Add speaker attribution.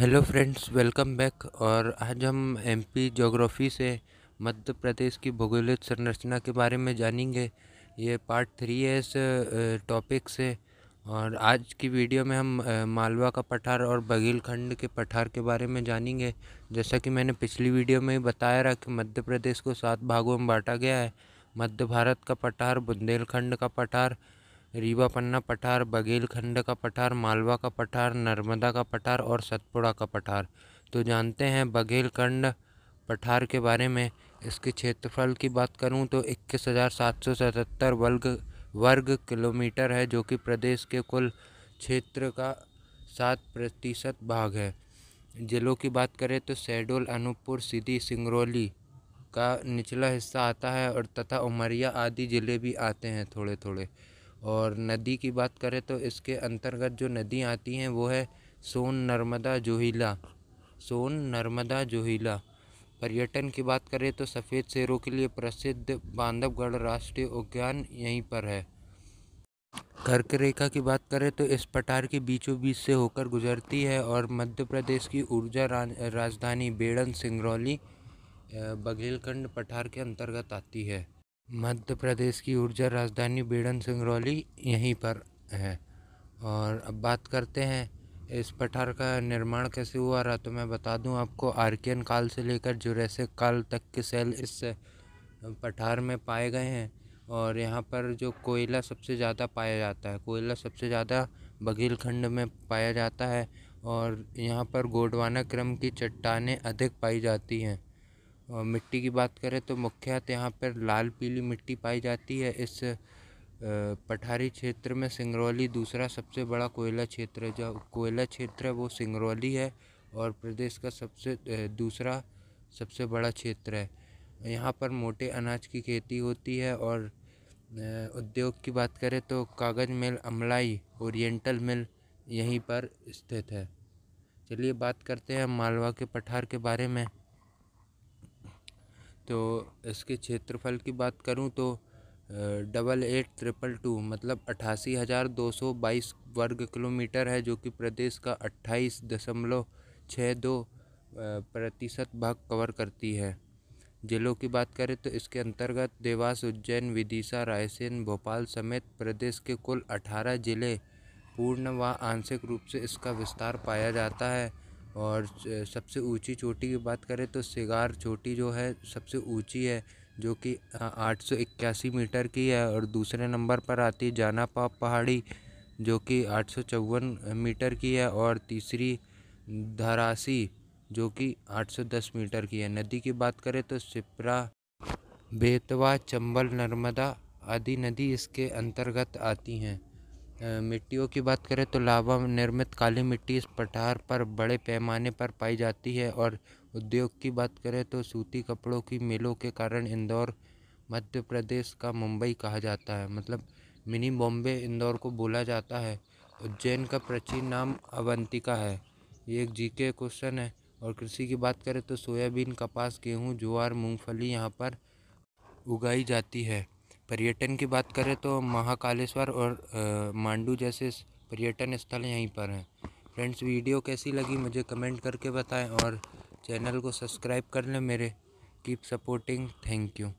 Speaker 1: hello friends welcome back और आज हम एमपी जोग्राफ़ी से मध्य प्रदेश की भौगोलिक संरचना के बारे में जानेंगे ये पार्ट थ्री है इस टॉपिक से और आज की वीडियो में हम मालवा का पठार और बघेलखंड के पठार के बारे में जानेंगे जैसा कि मैंने पिछली वीडियो में ही बताया रहा कि मध्य प्रदेश को सात भागों में बांटा गया है मध्य भारत का पठार बुंदेलखंड का पठार रीवा पन्ना पठार बघेलखंड का पठार मालवा का पठार नर्मदा का पठार और सतपुड़ा का पठार तो जानते हैं बघेलखंड पठार के बारे में इसके क्षेत्रफल की बात करूं तो इक्कीस हज़ार सात सौ सतहत्तर वर्ग वर्ग किलोमीटर है जो कि प्रदेश के कुल क्षेत्र का सात प्रतिशत भाग है ज़िलों की बात करें तो शहडोल अनूपपुर सीधी सिंगरौली का निचला हिस्सा आता है और तथा उमरिया आदि ज़िले भी आते हैं थोड़े थोड़े और नदी की बात करें तो इसके अंतर्गत जो नदियाँ आती हैं वो है सोन नर्मदा जोहिला सोन नर्मदा जोहिला पर्यटन की बात करें तो सफ़ेद शेरों के लिए प्रसिद्ध बांधवगढ़ राष्ट्रीय उद्यान यहीं पर है कर्क रेखा की बात करें तो इस पठार के बीचों बीच से होकर गुजरती है और मध्य प्रदेश की ऊर्जा राजधानी बेड़न सिंगरौली बघेलखंड पठार के अंतर्गत आती है मध्य प्रदेश की ऊर्जा राजधानी बीड़न सिंगरौली यहीं पर है और अब बात करते हैं इस पठार का निर्माण कैसे हुआ रहा तो मैं बता दूं आपको आर्कियन काल से लेकर जुरैसिक काल तक के सेल इस पठार में पाए गए हैं और यहाँ पर जो कोयला सबसे ज़्यादा पाया जाता है कोयला सबसे ज़्यादा बघील खंड में पाया जाता है और यहाँ पर गोडवाना क्रम की चट्टानें अधिक पाई जाती हैं और मिट्टी की बात करें तो मुख्यतः यहाँ पर लाल पीली मिट्टी पाई जाती है इस पठारी क्षेत्र में सिंगरौली दूसरा सबसे बड़ा कोयला क्षेत्र है जो कोयला क्षेत्र है वो सिंगरौली है और प्रदेश का सबसे दूसरा सबसे बड़ा क्षेत्र है यहाँ पर मोटे अनाज की खेती होती है और उद्योग की बात करें तो कागज़ मिल अमलाई ओरिएंटल मिल यहीं पर स्थित है चलिए बात करते हैं मालवा के पठार के बारे में तो इसके क्षेत्रफल की बात करूं तो डबल एट ट्रिपल टू मतलब अट्ठासी हज़ार दो सौ बाईस वर्ग किलोमीटर है जो कि प्रदेश का अट्ठाईस दशमलव छः दो प्रतिशत भाग कवर करती है ज़िलों की बात करें तो इसके अंतर्गत देवास उज्जैन विदिशा रायसेन भोपाल समेत प्रदेश के कुल अठारह ज़िले पूर्ण व आंशिक रूप से इसका विस्तार पाया जाता है और सबसे ऊँची चोटी की बात करें तो सिगार चोटी जो है सबसे ऊँची है जो कि आठ सौ इक्यासी मीटर की है और दूसरे नंबर पर आती है जानापा पहाड़ी जो कि आठ सौ चौवन मीटर की है और तीसरी धरासी जो कि 810 मीटर की है नदी की बात करें तो सिपरा बेतवा चंबल नर्मदा आदि नदी इसके अंतर्गत आती हैं मिट्टियों की बात करें तो लावा निर्मित काली मिट्टी इस पठार पर बड़े पैमाने पर पाई जाती है और उद्योग की बात करें तो सूती कपड़ों की मिलों के कारण इंदौर मध्य प्रदेश का मुंबई कहा जाता है मतलब मिनी बॉम्बे इंदौर को बोला जाता है उज्जैन का प्राचीन नाम अवंतिका है ये एक जी के क्वेश्चन है और कृषि की बात करें तो सोयाबीन कपास गेहूँ ज्वार मूंगफली यहाँ पर उगाई जाती है पर्यटन की बात करें तो महाकालेश्वर और मांडू जैसे पर्यटन स्थल यहीं पर हैं फ्रेंड्स वीडियो कैसी लगी मुझे कमेंट करके बताएं और चैनल को सब्सक्राइब कर लें मेरे कीप सपोर्टिंग थैंक यू